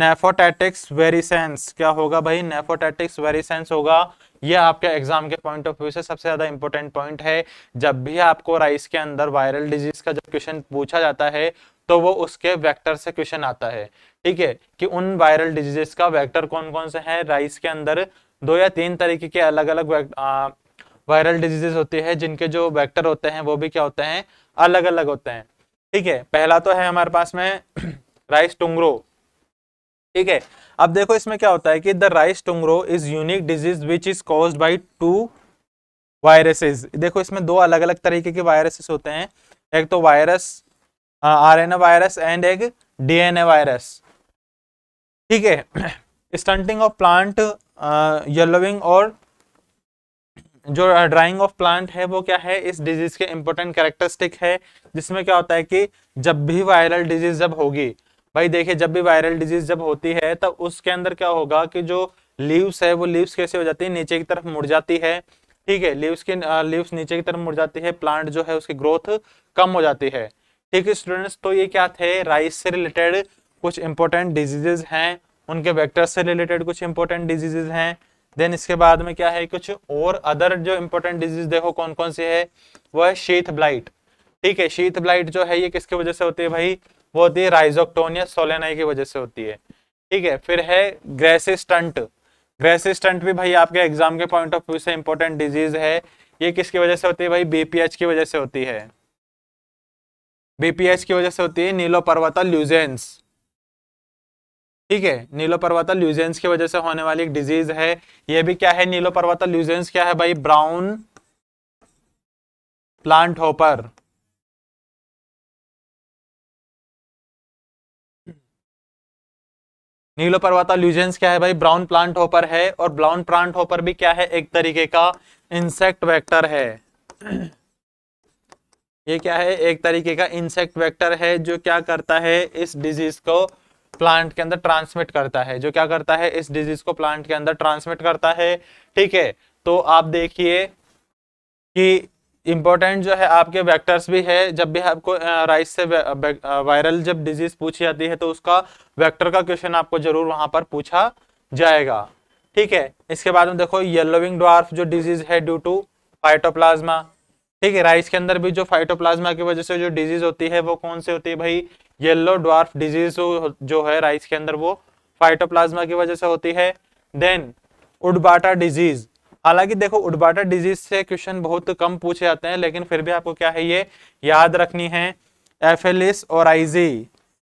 नेफोटैटिक्स वेरिसेंस क्या होगा भाई नेफोटैटिक्स वेरिसेंस होगा ये आपके एग्जाम के पॉइंट ऑफ व्यू से सबसे ज्यादा इंपॉर्टेंट पॉइंट है जब भी आपको राइस के अंदर वायरल डिजीज का जब क्वेश्चन पूछा जाता है तो वो उसके वेक्टर से क्वेश्चन आता है ठीक है कि उन वायरल डिजीजेस का वेक्टर कौन कौन से हैं राइस के अंदर दो या तीन तरीके के अलग अलग वायरल डिजीजेस होती है जिनके जो वेक्टर होते हैं वो भी क्या होते हैं अलग अलग होते हैं ठीक है पहला तो है हमारे पास में राइस टुंगरो ठीक है अब देखो इसमें क्या होता है कि the rice tungro is unique disease which is cause by two viruses देखो इसमें दो अलग अलग तरीके के वायरसेस होते हैं एक तो वायरस आरएनए वायरस एंड एक डीएनए वायरस ठीक है स्टंटिंग ऑफ प्लांट येलोविंग और जो ड्राइंग ऑफ प्लांट है वो क्या है इस डिजीज के इंपॉर्टेंट कैरेक्टरिस्टिक है जिसमें क्या होता है कि जब भी वायरल डिजीज जब होगी भाई देखिए जब भी वायरल डिजीज जब होती है तब तो उसके अंदर क्या होगा कि जो लीव्स है वो लीव्स कैसे हो जाती है नीचे की तरफ मुड़ जाती है ठीक है लीव्स की लीव्स नीचे की तरफ मुड़ जाती है प्लांट जो है उसकी ग्रोथ कम हो जाती है ठीक है स्टूडेंट्स तो ये क्या थे राइस से रिलेटेड कुछ इंपॉर्टेंट डिजीजेज हैं उनके वेक्टर से रिलेटेड कुछ इंपॉर्टेंट डिजीजेज हैं देन इसके बाद में क्या है कुछ और अदर जो इंपॉर्टेंट डिजीज देखो कौन कौन सी है वो है शीथ ब्लाइट ठीक है शीथ ब्लाइट जो है ये किसके वजह से होती है भाई वो होती है या सोलेनाई की वजह से होती है ठीक है फिर है ग्रेसिस्टंट ग्रेसिस्टंट भी भाई आपके एग्जाम के पॉइंट ऑफ व्यू से इंपॉर्टेंट डिजीज है ये किसकी वजह से होती है भाई बीपीएच की वजह से होती है बीपीएच की वजह से होती है नीलो पर्वता ल्यूजेंस ठीक है नीलो पर्वता ल्यूजेंस की वजह से होने वाली एक डिजीज है ये भी क्या है नीलो पर्वता ल्यूजेंस क्या है भाई ब्राउन प्लांट होपर नीलो पर्वता ल्यूजेंस क्या है भाई ब्राउन प्लांट होपर है और ब्राउन प्लांट होपर भी क्या है एक तरीके का इंसेक्ट वेक्टर है ये क्या है एक तरीके का इंसेक्ट वेक्टर है जो क्या करता है इस डिजीज को प्लांट के अंदर ट्रांसमिट करता है जो क्या करता है इस डिजीज को प्लांट के अंदर ट्रांसमिट करता है ठीक है तो आप देखिए कि इम्पोर्टेंट जो है आपके वेक्टर्स भी है जब भी आपको राइस से वायरल जब डिजीज पूछी जाती है तो उसका वेक्टर का क्वेश्चन आपको जरूर वहां पर पूछा जाएगा ठीक है इसके बाद में देखो येलोविंग डॉर्फ जो डिजीज है ड्यू टू फाइटोप्लाज्मा ठीक है राइस के अंदर भी जो फाइटोप्लाज्मा की वजह से जो डिजीज होती है वो कौन सी होती है भाई येल्लो डॉर्फ डिजीज जो है राइस के अंदर वो फाइटोप्लाज्मा की वजह से होती है देन उडबाटा डिजीज हालांकि देखो उडबाटा डिजीज से क्वेश्चन बहुत कम पूछे जाते हैं लेकिन फिर भी आपको क्या है ये याद रखनी है एफेलिस और आईजी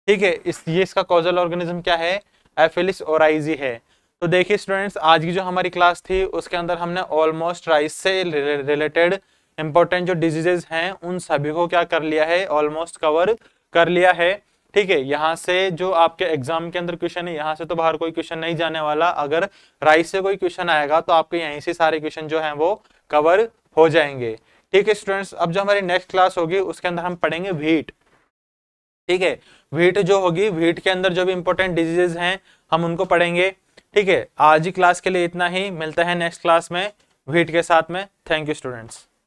ठीक है इस ये इसका कॉजल ऑर्गेनिज्म क्या है एफेलिस और आईजी है तो देखिए स्टूडेंट्स आज की जो हमारी क्लास थी उसके अंदर हमने ऑलमोस्ट राइस से रिलेटेड इंपॉर्टेंट जो डिजीजेज हैं उन सभी को क्या कर लिया है ऑलमोस्ट कवर कर लिया है ठीक है यहाँ से जो आपके एग्जाम के अंदर क्वेश्चन है यहाँ से तो बाहर कोई क्वेश्चन नहीं जाने वाला अगर राइट से कोई क्वेश्चन आएगा तो आपके यहीं से सारे क्वेश्चन जो है वो कवर हो जाएंगे ठीक है स्टूडेंट्स अब जो हमारी नेक्स्ट क्लास होगी उसके अंदर हम पढ़ेंगे वीट ठीक है वीट जो होगी वीट के अंदर जो भी इंपॉर्टेंट डिजीजेज हैं हम उनको पढ़ेंगे ठीक है आज ही क्लास के लिए इतना ही मिलता है नेक्स्ट क्लास में वीट के साथ में थैंक यू स्टूडेंट्स